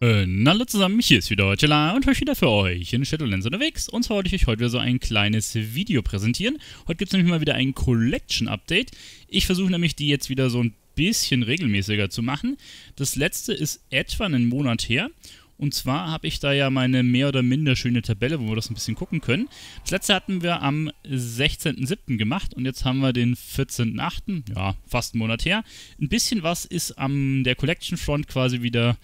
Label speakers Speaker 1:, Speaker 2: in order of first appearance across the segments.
Speaker 1: hallo äh, zusammen, hier ist wieder Hotela und heute wieder für euch in Shadowlands unterwegs. Und zwar wollte ich euch heute wieder so ein kleines Video präsentieren. Heute gibt es nämlich mal wieder ein Collection-Update. Ich versuche nämlich die jetzt wieder so ein bisschen regelmäßiger zu machen. Das letzte ist etwa einen Monat her. Und zwar habe ich da ja meine mehr oder minder schöne Tabelle, wo wir das ein bisschen gucken können. Das letzte hatten wir am 16.07. gemacht und jetzt haben wir den 14.08., ja, fast einen Monat her. Ein bisschen was ist am der Collection Front quasi wieder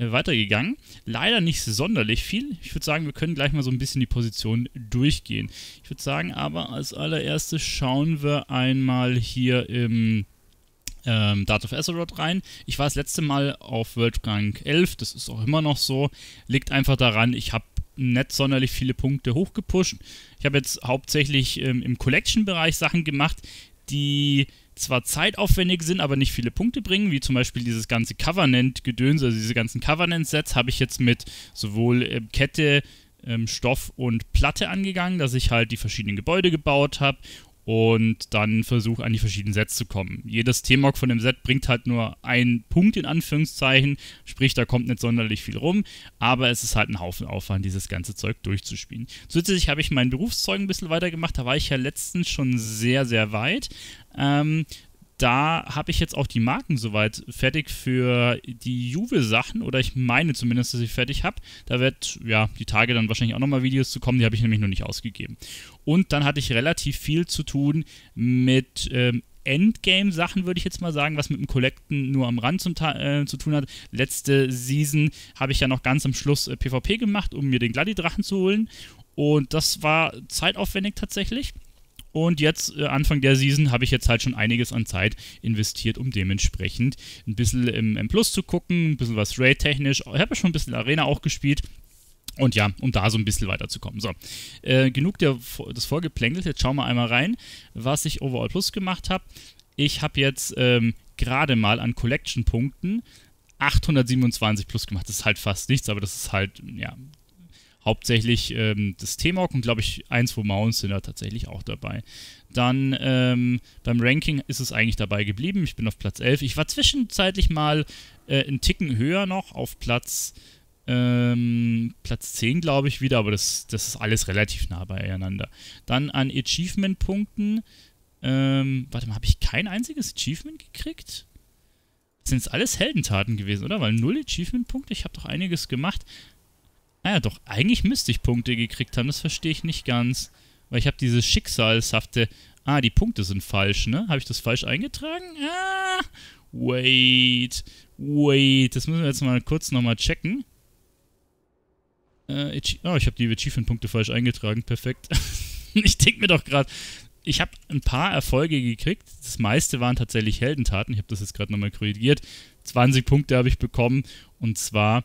Speaker 1: äh, weitergegangen. Leider nicht sonderlich viel. Ich würde sagen, wir können gleich mal so ein bisschen die Position durchgehen. Ich würde sagen aber, als allererstes schauen wir einmal hier im ähm, Dart of Azeroth rein. Ich war das letzte Mal auf World Rank 11, das ist auch immer noch so. Liegt einfach daran, ich habe nicht sonderlich viele Punkte hochgepusht. Ich habe jetzt hauptsächlich ähm, im Collection-Bereich Sachen gemacht, die zwar zeitaufwendig sind, aber nicht viele Punkte bringen, wie zum Beispiel dieses ganze Covenant-Gedöns, also diese ganzen Covenant-Sets, habe ich jetzt mit sowohl ähm, Kette, ähm, Stoff und Platte angegangen, dass ich halt die verschiedenen Gebäude gebaut habe und dann versuche an die verschiedenen Sets zu kommen. Jedes T-Mog von dem Set bringt halt nur einen Punkt in Anführungszeichen, sprich da kommt nicht sonderlich viel rum, aber es ist halt ein Haufen Aufwand, dieses ganze Zeug durchzuspielen. Zusätzlich habe ich meinen Berufszeug ein bisschen weitergemacht, da war ich ja letztens schon sehr, sehr weit. Ähm, da habe ich jetzt auch die Marken soweit fertig für die Juve-Sachen oder ich meine zumindest, dass ich fertig habe. Da wird ja die Tage dann wahrscheinlich auch nochmal Videos zu kommen, die habe ich nämlich noch nicht ausgegeben. Und dann hatte ich relativ viel zu tun mit ähm, Endgame-Sachen, würde ich jetzt mal sagen, was mit dem Collecten nur am Rand zum, äh, zu tun hat. Letzte Season habe ich ja noch ganz am Schluss äh, PvP gemacht, um mir den Gladi-Drachen zu holen. Und das war zeitaufwendig tatsächlich. Und jetzt, äh, Anfang der Season, habe ich jetzt halt schon einiges an Zeit investiert, um dementsprechend ein bisschen im M Plus zu gucken, ein bisschen was Raid-technisch. Ich habe ja schon ein bisschen Arena auch gespielt. Und ja, um da so ein bisschen weiterzukommen. So, äh, genug der, des Vorgeplänkels. Jetzt schauen wir einmal rein, was ich Overall Plus gemacht habe. Ich habe jetzt ähm, gerade mal an Collection-Punkten 827 plus gemacht. Das ist halt fast nichts, aber das ist halt, ja, hauptsächlich ähm, das T-Mog und glaube ich eins zwei Mounts sind da tatsächlich auch dabei. Dann ähm, beim Ranking ist es eigentlich dabei geblieben. Ich bin auf Platz 11. Ich war zwischenzeitlich mal äh, einen Ticken höher noch auf Platz ähm, Platz 10, glaube ich, wieder, aber das, das ist alles relativ nah beieinander. Dann an Achievement-Punkten. Ähm, warte mal, habe ich kein einziges Achievement gekriegt? sind es alles Heldentaten gewesen, oder? Weil null Achievement-Punkte, ich habe doch einiges gemacht. Ah ja, doch, eigentlich müsste ich Punkte gekriegt haben. Das verstehe ich nicht ganz. Weil ich habe dieses schicksalshafte... Ah, die Punkte sind falsch, ne? Habe ich das falsch eingetragen? Ah, wait, wait. Das müssen wir jetzt mal kurz nochmal checken. Äh, oh, ich habe die Achievement-Punkte falsch eingetragen. Perfekt. ich denke mir doch gerade... Ich habe ein paar Erfolge gekriegt. Das meiste waren tatsächlich Heldentaten. Ich habe das jetzt gerade nochmal korrigiert. 20 Punkte habe ich bekommen. Und zwar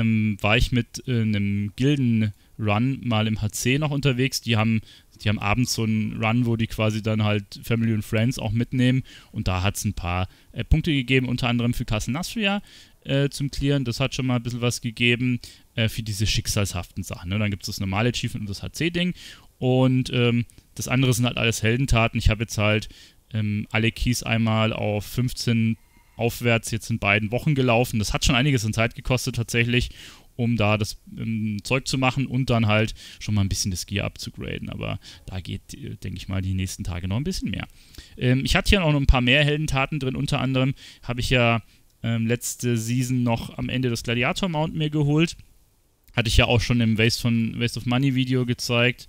Speaker 1: ähm, war ich mit äh, einem Gilden-Run mal im HC noch unterwegs. Die haben, die haben abends so einen Run, wo die quasi dann halt Family und Friends auch mitnehmen. Und da hat es ein paar äh, Punkte gegeben, unter anderem für Kassen Nasria äh, zum Clearen. Das hat schon mal ein bisschen was gegeben äh, für diese schicksalshaften Sachen. Ne? Dann gibt es das normale Achievement und das HC-Ding. Und ähm, das andere sind halt alles Heldentaten. Ich habe jetzt halt ähm, alle Keys einmal auf 15 aufwärts jetzt in beiden Wochen gelaufen. Das hat schon einiges an Zeit gekostet tatsächlich, um da das um, ähm, Zeug zu machen und dann halt schon mal ein bisschen das Gear abzugraden. Aber da geht, äh, denke ich mal, die nächsten Tage noch ein bisschen mehr. Ähm, ich hatte hier noch ein paar mehr Heldentaten drin. Unter anderem habe ich ja ähm, letzte Season noch am Ende das Gladiator Mount mir geholt. Hatte ich ja auch schon im Waste, von, Waste of Money Video gezeigt.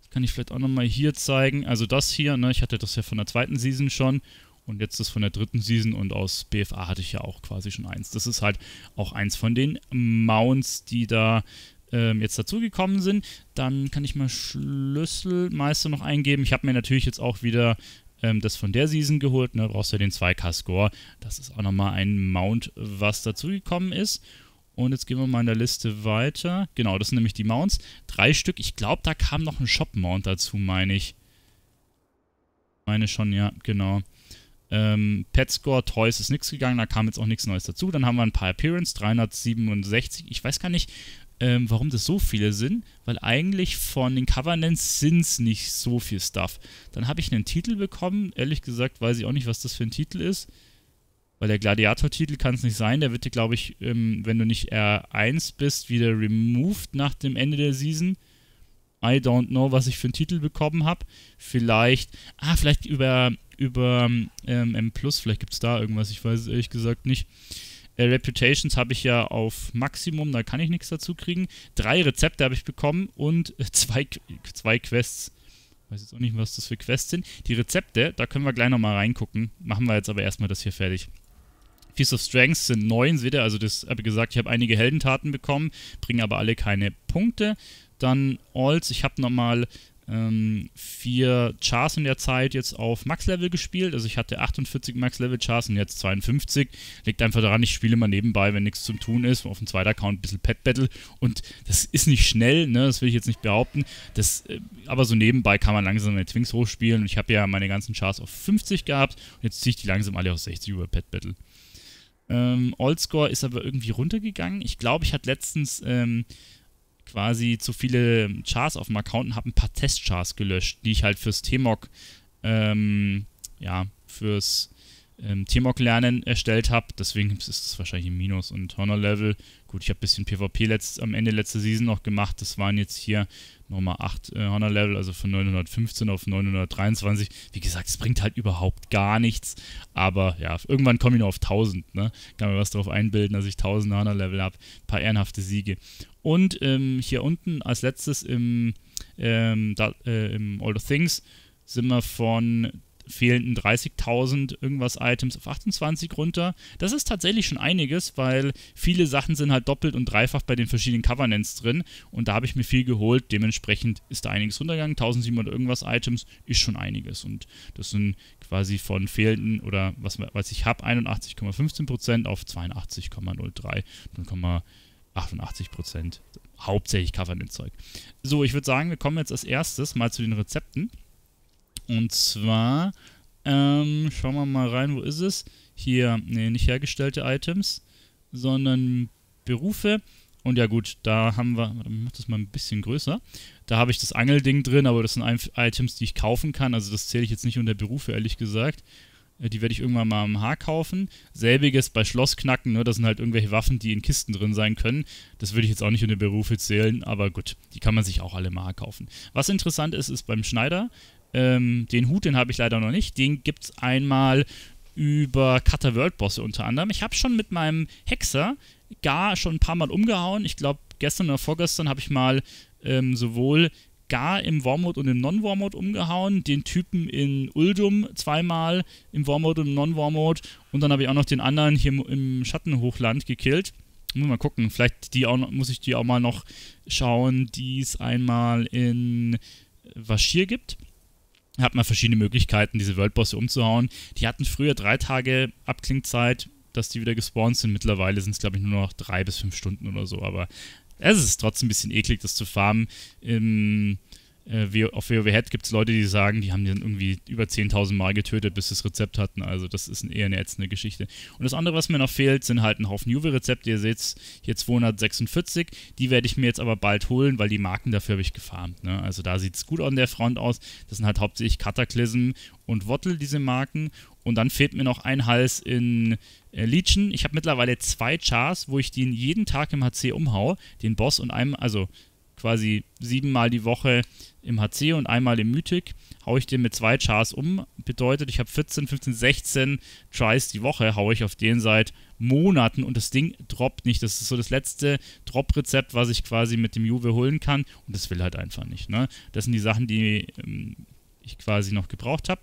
Speaker 1: Das kann ich vielleicht auch nochmal hier zeigen. Also das hier, ne? ich hatte das ja von der zweiten Season schon und jetzt das von der dritten Season und aus BFA hatte ich ja auch quasi schon eins. Das ist halt auch eins von den Mounts, die da ähm, jetzt dazugekommen sind. Dann kann ich mal Schlüsselmeister noch eingeben. Ich habe mir natürlich jetzt auch wieder ähm, das von der Season geholt. Ne? Brauchst du ja den 2K-Score. Das ist auch nochmal ein Mount, was dazugekommen ist. Und jetzt gehen wir mal in der Liste weiter. Genau, das sind nämlich die Mounts. Drei Stück. Ich glaube, da kam noch ein Shop-Mount dazu, meine ich. Meine schon, ja, genau. Ähm, Pet Score, Toys ist nichts gegangen, da kam jetzt auch nichts Neues dazu. Dann haben wir ein paar Appearance, 367. Ich weiß gar nicht, ähm, warum das so viele sind, weil eigentlich von den Covenants sind es nicht so viel Stuff. Dann habe ich einen Titel bekommen. Ehrlich gesagt weiß ich auch nicht, was das für ein Titel ist. Weil der Gladiator-Titel kann es nicht sein. Der wird dir, glaube ich, ähm, wenn du nicht R1 bist, wieder removed nach dem Ende der Season. I don't know, was ich für einen Titel bekommen habe. Vielleicht, ah, vielleicht über über ähm, M Plus. Vielleicht gibt es da irgendwas, ich weiß es ehrlich gesagt nicht. Äh, Reputations habe ich ja auf Maximum, da kann ich nichts dazu kriegen. Drei Rezepte habe ich bekommen und zwei, zwei Quests. Ich weiß jetzt auch nicht, was das für Quests sind. Die Rezepte, da können wir gleich nochmal reingucken. Machen wir jetzt aber erstmal das hier fertig. Feast of Strengths sind neun, seht ihr, also das habe ich gesagt, ich habe einige Heldentaten bekommen, bringen aber alle keine Punkte. Dann Alls, ich habe nochmal ähm, vier Chars in der Zeit jetzt auf Max-Level gespielt. Also ich hatte 48 Max-Level-Chars und jetzt 52. Liegt einfach daran, ich spiele mal nebenbei, wenn nichts zum Tun ist, auf dem zweiten Account ein bisschen Pet-Battle. Und das ist nicht schnell, ne? das will ich jetzt nicht behaupten. Das, äh, aber so nebenbei kann man langsam meine Twinks hochspielen. Und ich habe ja meine ganzen Chars auf 50 gehabt. Und jetzt ziehe ich die langsam alle auf 60 über Pet-Battle. Ähm, Oldscore ist aber irgendwie runtergegangen. Ich glaube, ich hatte letztens... Ähm, quasi zu viele ähm, Chars auf dem Account und habe ein paar Testchars gelöscht, die ich halt fürs TMOC, ähm, ja, fürs ähm, TMOC-Lernen erstellt habe. Deswegen ist es wahrscheinlich ein Minus und Honor-Level. Gut, ich habe ein bisschen PvP letzt, am Ende letzter Season noch gemacht. Das waren jetzt hier nochmal 8 äh, Honor Level, also von 915 auf 923. Wie gesagt, es bringt halt überhaupt gar nichts, aber ja, irgendwann komme ich nur auf 1000, ne? Kann mir was darauf einbilden, dass ich 1000 Honor Level habe, Ein paar ehrenhafte Siege. Und ähm, hier unten als letztes im, ähm, da, äh, im All the Things sind wir von fehlenden 30.000 irgendwas Items auf 28 runter. Das ist tatsächlich schon einiges, weil viele Sachen sind halt doppelt und dreifach bei den verschiedenen Covenants drin und da habe ich mir viel geholt. Dementsprechend ist da einiges runtergegangen. 1700 irgendwas Items ist schon einiges und das sind quasi von fehlenden oder was, was ich habe, 81,15% auf 82,03. Dann 88 Hauptsächlich Covenant-Zeug. So, ich würde sagen, wir kommen jetzt als erstes mal zu den Rezepten. Und zwar, ähm, schauen wir mal rein, wo ist es? Hier, nee, nicht hergestellte Items, sondern Berufe. Und ja gut, da haben wir, warte, ich mach das mal ein bisschen größer. Da habe ich das Angelding drin, aber das sind Items, die ich kaufen kann. Also das zähle ich jetzt nicht unter Berufe, ehrlich gesagt. Äh, die werde ich irgendwann mal am Haar kaufen. Selbiges bei Schlossknacken, ne? das sind halt irgendwelche Waffen, die in Kisten drin sein können. Das würde ich jetzt auch nicht unter Berufe zählen, aber gut, die kann man sich auch alle mal kaufen. Was interessant ist, ist beim Schneider, ähm, den Hut, den habe ich leider noch nicht. Den gibt es einmal über Cutter World Bosse unter anderem. Ich habe schon mit meinem Hexer Gar schon ein paar Mal umgehauen. Ich glaube, gestern oder vorgestern habe ich mal ähm, sowohl Gar im Warmode und im Non-Warmode umgehauen, den Typen in Uldum zweimal im Warmode und im Non-Warmode und dann habe ich auch noch den anderen hier im Schattenhochland gekillt. Muss mal gucken, vielleicht die auch noch, muss ich die auch mal noch schauen, die es einmal in Vashir gibt hat man verschiedene Möglichkeiten, diese Worldbosse umzuhauen. Die hatten früher drei Tage Abklingzeit, dass die wieder gespawnt sind. Mittlerweile sind es, glaube ich, nur noch drei bis fünf Stunden oder so. Aber es ist trotzdem ein bisschen eklig, das zu farmen. Ähm, äh, auf WoW Head gibt es Leute, die sagen, die haben den irgendwie über 10.000 Mal getötet, bis sie das Rezept hatten. Also das ist eher eine ätzende Geschichte. Und das andere, was mir noch fehlt, sind halt ein Haufen Juve-Rezepte. Ihr seht hier 246. Die werde ich mir jetzt aber bald holen, weil die Marken dafür habe ich gefarmt. Ne? Also da sieht es gut an der Front aus. Das sind halt hauptsächlich Cataclysm und Wottel, diese Marken. Und dann fehlt mir noch ein Hals in äh, Legion. Ich habe mittlerweile zwei Chars, wo ich den jeden Tag im HC umhaue. Den Boss und einem, also quasi siebenmal die Woche im HC und einmal im Mythic, haue ich den mit zwei Chars um. Bedeutet, ich habe 14, 15, 16 Tries die Woche, haue ich auf den seit Monaten und das Ding droppt nicht. Das ist so das letzte Drop-Rezept, was ich quasi mit dem Juve holen kann und das will halt einfach nicht. Ne? Das sind die Sachen, die ähm, ich quasi noch gebraucht habe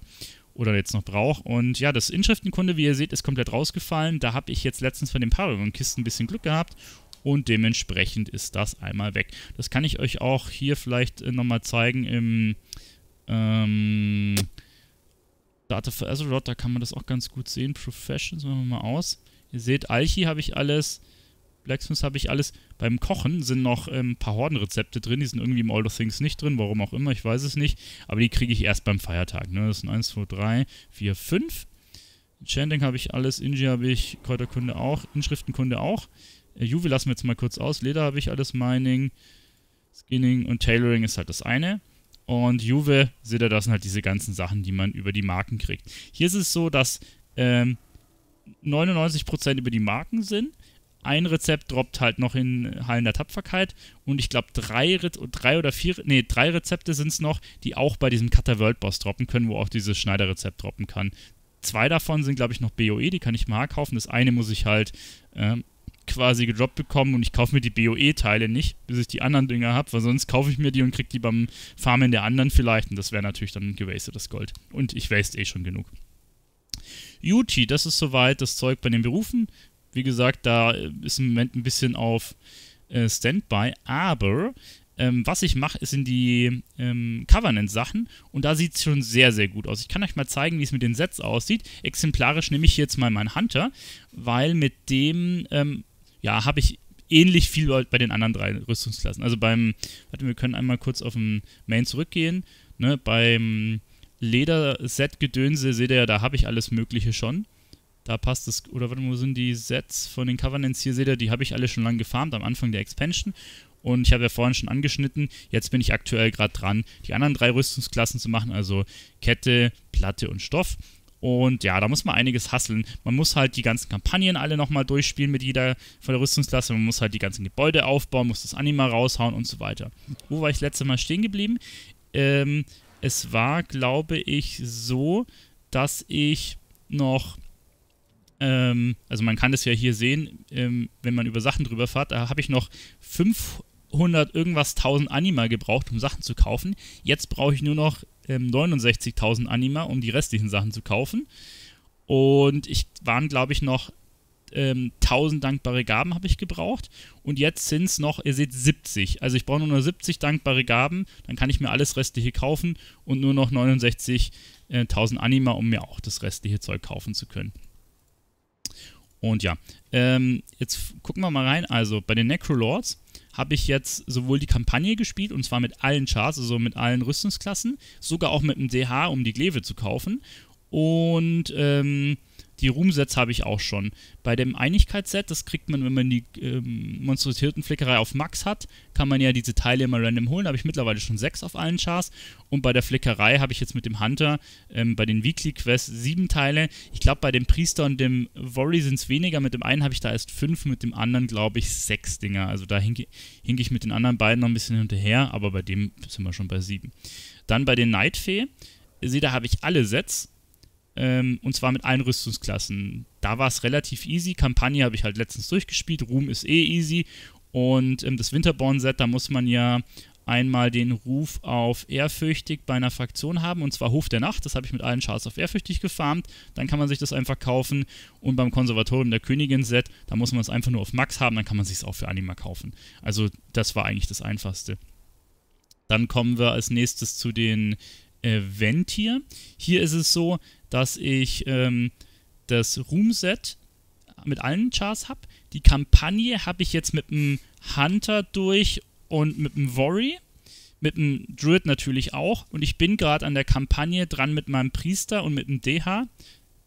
Speaker 1: oder jetzt noch brauche. Und ja, das Inschriftenkunde, wie ihr seht, ist komplett rausgefallen. Da habe ich jetzt letztens von den Paragon-Kisten ein bisschen Glück gehabt und dementsprechend ist das einmal weg. Das kann ich euch auch hier vielleicht äh, nochmal zeigen im ähm, Data for Azeroth, da kann man das auch ganz gut sehen. Professions machen wir mal aus. Ihr seht, Alchi habe ich alles, Blacksmith habe ich alles. Beim Kochen sind noch ähm, ein paar Hordenrezepte drin, die sind irgendwie im All of Things nicht drin, warum auch immer, ich weiß es nicht. Aber die kriege ich erst beim Feiertag. Ne? Das sind 1, 2, 3, 4, 5. Chanting habe ich alles, Ingi habe ich, Kräuterkunde auch, Inschriftenkunde auch. Äh, Juve lassen wir jetzt mal kurz aus. Leder habe ich alles, Mining, Skinning und Tailoring ist halt das eine. Und Juve, seht ihr, das sind halt diese ganzen Sachen, die man über die Marken kriegt. Hier ist es so, dass ähm, 99% über die Marken sind. Ein Rezept droppt halt noch in Hallen der Tapferkeit und ich glaube drei, drei oder vier, nee, drei Rezepte sind es noch, die auch bei diesem Cutter World Boss droppen können, wo auch dieses Schneiderrezept droppen kann. Zwei davon sind, glaube ich, noch BOE, die kann ich mal kaufen. Das eine muss ich halt ähm, quasi gedroppt bekommen und ich kaufe mir die BOE-Teile nicht, bis ich die anderen Dinger habe, weil sonst kaufe ich mir die und kriege die beim Farmen der anderen vielleicht und das wäre natürlich dann gewastetes Gold. Und ich waste eh schon genug. Yuchi, das ist soweit das Zeug bei den Berufen. Wie gesagt, da äh, ist im Moment ein bisschen auf äh, Standby, aber ähm, was ich mache, ist in die ähm, Covenant-Sachen und da sieht es schon sehr, sehr gut aus. Ich kann euch mal zeigen, wie es mit den Sets aussieht. Exemplarisch nehme ich jetzt mal meinen Hunter, weil mit dem ähm, ja, habe ich ähnlich viel bei den anderen drei Rüstungsklassen. Also beim, warte, wir können einmal kurz auf den Main zurückgehen. Ne, beim Leder-Set-Gedönse seht ihr ja, da habe ich alles Mögliche schon. Da passt es, oder warte, wo sind die Sets von den Covenants hier? Seht ihr, die habe ich alle schon lange gefarmt am Anfang der Expansion. Und ich habe ja vorhin schon angeschnitten, jetzt bin ich aktuell gerade dran, die anderen drei Rüstungsklassen zu machen, also Kette, Platte und Stoff. Und ja, da muss man einiges hasseln. Man muss halt die ganzen Kampagnen alle nochmal durchspielen mit jeder von der Rüstungsklasse. Man muss halt die ganzen Gebäude aufbauen, muss das Anima raushauen und so weiter. Wo war ich letzte Mal stehen geblieben? Ähm, es war, glaube ich, so, dass ich noch ähm, also man kann das ja hier sehen, ähm, wenn man über Sachen drüber fährt, da habe ich noch 500 irgendwas 1000 Anima gebraucht, um Sachen zu kaufen. Jetzt brauche ich nur noch ähm, 69.000 Anima, um die restlichen Sachen zu kaufen. Und ich waren, glaube ich, noch ähm, 1000 dankbare Gaben habe ich gebraucht. Und jetzt sind es noch, ihr seht, 70. Also ich brauche nur noch 70 dankbare Gaben. Dann kann ich mir alles Restliche kaufen und nur noch 69.000 äh, Anima, um mir auch das restliche Zeug kaufen zu können. Und ja, ähm, jetzt gucken wir mal rein. Also bei den Necrolords habe ich jetzt sowohl die Kampagne gespielt, und zwar mit allen Charts, also mit allen Rüstungsklassen, sogar auch mit dem DH, um die Glaive zu kaufen. Und ähm, die Ruhmsets habe ich auch schon. Bei dem Einigkeitsset, das kriegt man, wenn man die ähm, Flickerei auf Max hat, kann man ja diese Teile immer random holen. Da habe ich mittlerweile schon sechs auf allen Chars. Und bei der Flickerei habe ich jetzt mit dem Hunter ähm, bei den Weekly Quests sieben Teile. Ich glaube, bei dem Priester und dem Worry sind es weniger. Mit dem einen habe ich da erst fünf, mit dem anderen glaube ich sechs Dinger. Also da hinke, hinke ich mit den anderen beiden noch ein bisschen hinterher, aber bei dem sind wir schon bei sieben. Dann bei den Nightfee. Sieh, da habe ich alle Sets ähm, und zwar mit allen Rüstungsklassen. Da war es relativ easy. Kampagne habe ich halt letztens durchgespielt. Ruhm ist eh easy. Und ähm, das Winterborn-Set, da muss man ja einmal den Ruf auf ehrfürchtig bei einer Fraktion haben, und zwar Hof der Nacht. Das habe ich mit allen Charts auf ehrfürchtig gefarmt. Dann kann man sich das einfach kaufen. Und beim Konservatorium der Königin-Set, da muss man es einfach nur auf Max haben, dann kann man sich es auch für Anima kaufen. Also das war eigentlich das Einfachste. Dann kommen wir als nächstes zu den Event äh, hier. Hier ist es so, dass ich ähm, das Room-Set mit allen Chars habe. Die Kampagne habe ich jetzt mit dem Hunter durch und mit dem Worry. Mit dem Druid natürlich auch. Und ich bin gerade an der Kampagne dran mit meinem Priester und mit dem DH.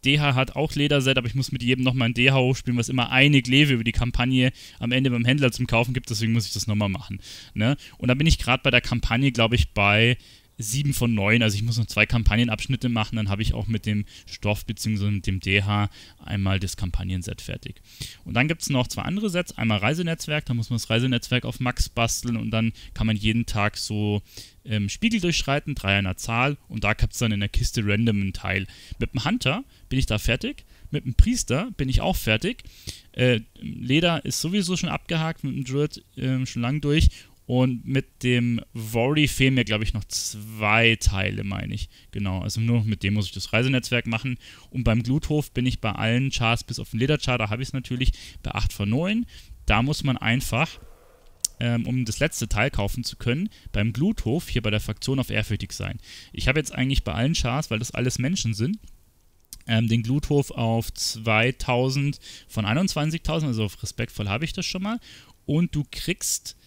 Speaker 1: DH hat auch Lederset, aber ich muss mit jedem nochmal ein DH hochspielen, was immer eine Gleve über die Kampagne am Ende beim Händler zum Kaufen gibt, deswegen muss ich das nochmal machen. Ne? Und da bin ich gerade bei der Kampagne, glaube ich, bei sieben von neun. Also ich muss noch zwei Kampagnenabschnitte machen, dann habe ich auch mit dem Stoff bzw. mit dem DH einmal das Kampagnenset fertig. Und dann gibt es noch zwei andere Sets. Einmal Reisenetzwerk, da muss man das Reisenetzwerk auf Max basteln und dann kann man jeden Tag so ähm, Spiegel durchschreiten, drei an der Zahl und da gibt es dann in der Kiste random einen Teil. Mit dem Hunter bin ich da fertig. Mit dem Priester bin ich auch fertig. Äh, Leder ist sowieso schon abgehakt, mit dem Druid äh, schon lang durch. Und mit dem Worry fehlen mir, glaube ich, noch zwei Teile, meine ich. Genau, also nur mit dem muss ich das Reisenetzwerk machen. Und beim Gluthof bin ich bei allen Charts, bis auf den Lederchart, da habe ich es natürlich, bei 8 von 9. Da muss man einfach, ähm, um das letzte Teil kaufen zu können, beim Gluthof hier bei der Fraktion auf ehrfürchtig sein. Ich habe jetzt eigentlich bei allen Charts, weil das alles Menschen sind, ähm, den Gluthof auf 2000 von 21.000, also auf respektvoll habe ich das schon mal. Und du kriegst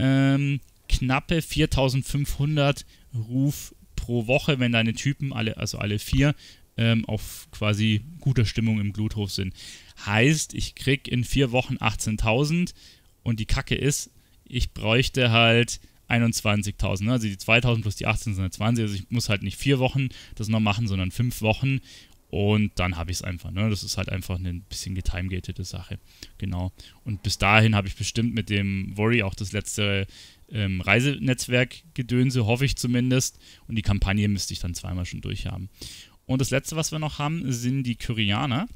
Speaker 1: ähm, knappe 4500 Ruf pro Woche, wenn deine Typen, alle, also alle vier, ähm, auf quasi guter Stimmung im Gluthof sind. Heißt, ich krieg in vier Wochen 18.000 und die Kacke ist, ich bräuchte halt 21.000. Ne? Also die 2.000 plus die 18 sind halt 20. Also ich muss halt nicht vier Wochen das noch machen, sondern fünf Wochen. Und dann habe ich es einfach. Ne? Das ist halt einfach eine bisschen getimegatete Sache. Genau. Und bis dahin habe ich bestimmt mit dem Worry auch das letzte ähm, Reisenetzwerk-Gedönse, hoffe ich zumindest. Und die Kampagne müsste ich dann zweimal schon durchhaben. Und das letzte, was wir noch haben, sind die Kyrianer.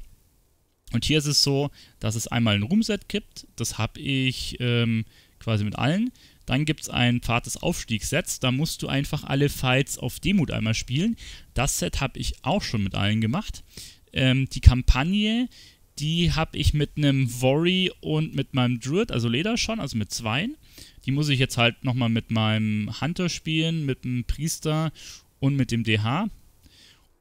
Speaker 1: Und hier ist es so, dass es einmal ein Roomset gibt. Das habe ich ähm, quasi mit allen. Dann gibt es ein Pfad des Aufstiegssets. Da musst du einfach alle Fights auf Demut einmal spielen. Das Set habe ich auch schon mit allen gemacht. Ähm, die Kampagne, die habe ich mit einem Worry und mit meinem Druid, also Leder schon, also mit zweien. Die muss ich jetzt halt nochmal mit meinem Hunter spielen, mit dem Priester und mit dem DH.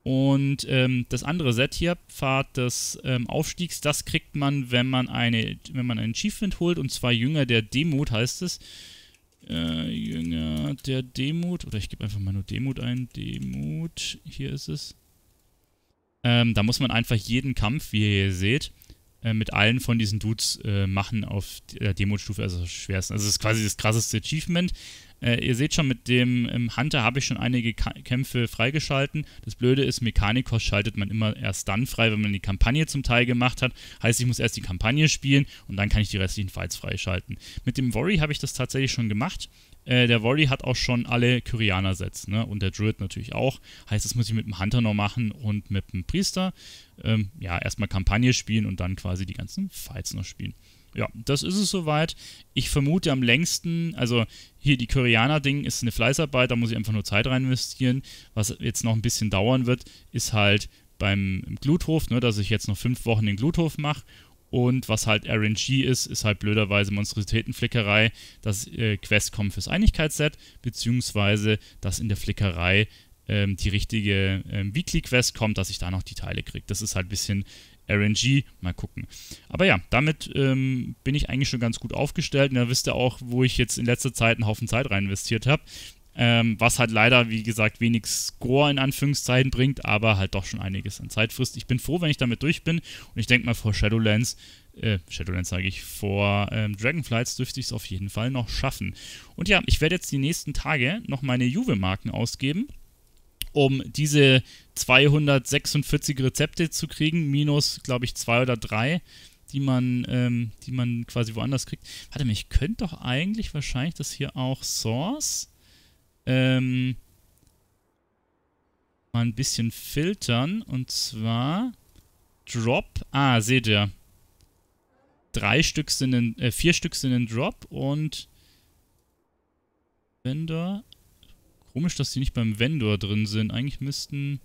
Speaker 1: Und ähm, das andere Set hier, Pfad des ähm, Aufstiegs, das kriegt man, wenn man eine, wenn man einen Achievement holt, und zwar Jünger der Demut heißt es. Äh, Jünger der Demut. Oder ich gebe einfach mal nur Demut ein. Demut, hier ist es. Ähm, da muss man einfach jeden Kampf, wie ihr hier seht, äh, mit allen von diesen Dudes äh, machen auf der äh, Demutstufe, also schwersten. Also es ist quasi das krasseste Achievement. Äh, ihr seht schon, mit dem ähm, Hunter habe ich schon einige Ka Kämpfe freigeschalten. Das Blöde ist, Mechanikos schaltet man immer erst dann frei, wenn man die Kampagne zum Teil gemacht hat. Heißt, ich muss erst die Kampagne spielen und dann kann ich die restlichen Fights freischalten. Mit dem Worry habe ich das tatsächlich schon gemacht. Äh, der Worry hat auch schon alle Kyrianer-Sets, ne? Und der Druid natürlich auch. Heißt, das muss ich mit dem Hunter noch machen und mit dem Priester. Ähm, ja, erstmal Kampagne spielen und dann quasi die ganzen Fights noch spielen ja, das ist es soweit. Ich vermute am längsten, also hier die Koreaner-Ding ist eine Fleißarbeit, da muss ich einfach nur Zeit rein investieren. Was jetzt noch ein bisschen dauern wird, ist halt beim Gluthof, ne, dass ich jetzt noch fünf Wochen den Gluthof mache. Und was halt RNG ist, ist halt blöderweise Monstrositätenflickerei, dass äh, Quest kommen fürs Einigkeitsset, beziehungsweise dass in der Flickerei ähm, die richtige ähm, Weekly Quest kommt, dass ich da noch die Teile kriege. Das ist halt ein bisschen RNG. Mal gucken. Aber ja, damit ähm, bin ich eigentlich schon ganz gut aufgestellt. Und da wisst ihr auch, wo ich jetzt in letzter Zeit einen Haufen Zeit rein investiert habe. Ähm, was halt leider, wie gesagt, wenig Score in Anführungszeiten bringt, aber halt doch schon einiges an Zeitfrist. Ich bin froh, wenn ich damit durch bin. Und ich denke mal, vor Shadowlands, äh, Shadowlands sage ich, vor ähm, Dragonflights dürfte ich es auf jeden Fall noch schaffen. Und ja, ich werde jetzt die nächsten Tage noch meine Juve-Marken ausgeben um diese 246 Rezepte zu kriegen, minus, glaube ich, zwei oder drei, die man, ähm, die man quasi woanders kriegt. Warte mal, ich könnte doch eigentlich wahrscheinlich das hier auch Source ähm, mal ein bisschen filtern und zwar Drop. Ah, seht ihr. Drei Stück sind in, äh, vier Stück sind in Drop und Vendor. Komisch, dass die nicht beim Vendor drin sind. Eigentlich müssten...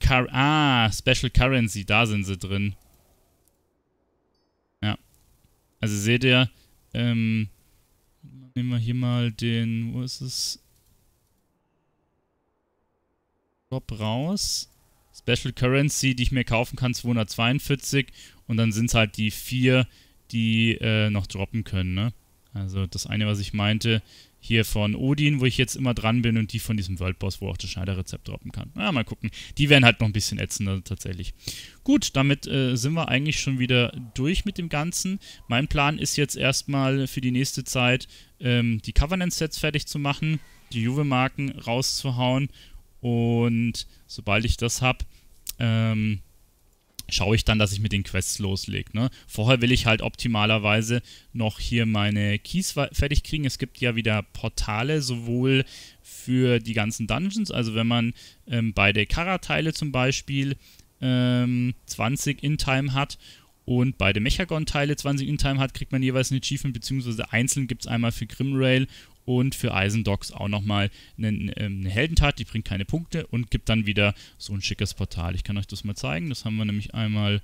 Speaker 1: Car ah, Special Currency, da sind sie drin. Ja. Also seht ihr, ähm, nehmen wir hier mal den, wo ist es? Drop raus. Special Currency, die ich mir kaufen kann, 242. Und dann sind es halt die vier die äh, noch droppen können. Ne? Also das eine, was ich meinte, hier von Odin, wo ich jetzt immer dran bin und die von diesem Worldboss, wo auch das Schneiderrezept droppen kann. Ja, mal gucken. Die werden halt noch ein bisschen ätzender tatsächlich. Gut, damit äh, sind wir eigentlich schon wieder durch mit dem Ganzen. Mein Plan ist jetzt erstmal für die nächste Zeit, ähm, die Covenant-Sets fertig zu machen, die Juve-Marken rauszuhauen und sobald ich das habe, ähm, schaue ich dann, dass ich mit den Quests loslege. Ne? Vorher will ich halt optimalerweise noch hier meine Keys fertig kriegen. Es gibt ja wieder Portale, sowohl für die ganzen Dungeons, also wenn man ähm, beide Kara-Teile zum Beispiel ähm, 20 in Time hat und beide Mechagon-Teile 20 in Time hat, kriegt man jeweils ein Achievement, beziehungsweise einzeln gibt es einmal für Grimrail und für Eisendocks auch nochmal eine, ähm, eine Heldentat, die bringt keine Punkte und gibt dann wieder so ein schickes Portal. Ich kann euch das mal zeigen, das haben wir nämlich einmal,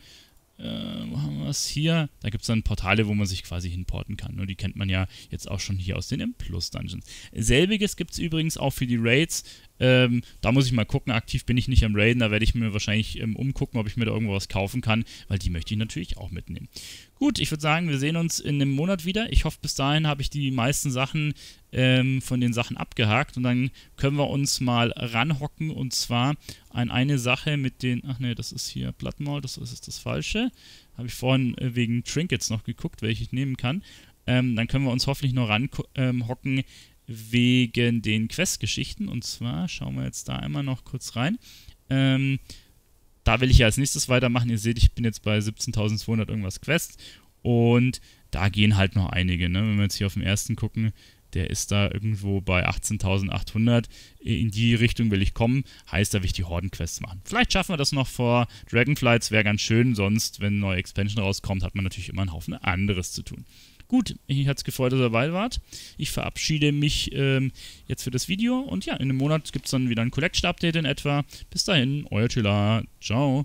Speaker 1: äh, wo haben wir es hier? Da gibt es dann Portale, wo man sich quasi hinporten kann und die kennt man ja jetzt auch schon hier aus den M-Plus-Dungeons. Selbiges gibt es übrigens auch für die Raids, ähm, da muss ich mal gucken. Aktiv bin ich nicht am Raiden. Da werde ich mir wahrscheinlich ähm, umgucken, ob ich mir da irgendwo was kaufen kann, weil die möchte ich natürlich auch mitnehmen. Gut, ich würde sagen, wir sehen uns in einem Monat wieder. Ich hoffe, bis dahin habe ich die meisten Sachen ähm, von den Sachen abgehakt und dann können wir uns mal ranhocken und zwar an eine Sache mit den. Ach nee, das ist hier Blattmaul, das ist das Falsche. Habe ich vorhin äh, wegen Trinkets noch geguckt, welche ich nehmen kann. Ähm, dann können wir uns hoffentlich noch ranhocken, ähm, wegen den Quest-Geschichten. Und zwar schauen wir jetzt da einmal noch kurz rein. Ähm, da will ich ja als nächstes weitermachen. Ihr seht, ich bin jetzt bei 17.200 irgendwas Quests. Und da gehen halt noch einige. Ne? Wenn wir jetzt hier auf den ersten gucken, der ist da irgendwo bei 18.800. In die Richtung will ich kommen. Heißt, da will ich die Horden-Quests machen. Vielleicht schaffen wir das noch vor Dragonflights, wäre ganz schön. Sonst, wenn eine neue Expansion rauskommt, hat man natürlich immer einen Haufen anderes zu tun. Gut, ich hat es gefreut, dass ihr dabei wart. Ich verabschiede mich ähm, jetzt für das Video und ja, in einem Monat gibt es dann wieder ein Collection-Update in etwa. Bis dahin, euer Chiller. Ciao.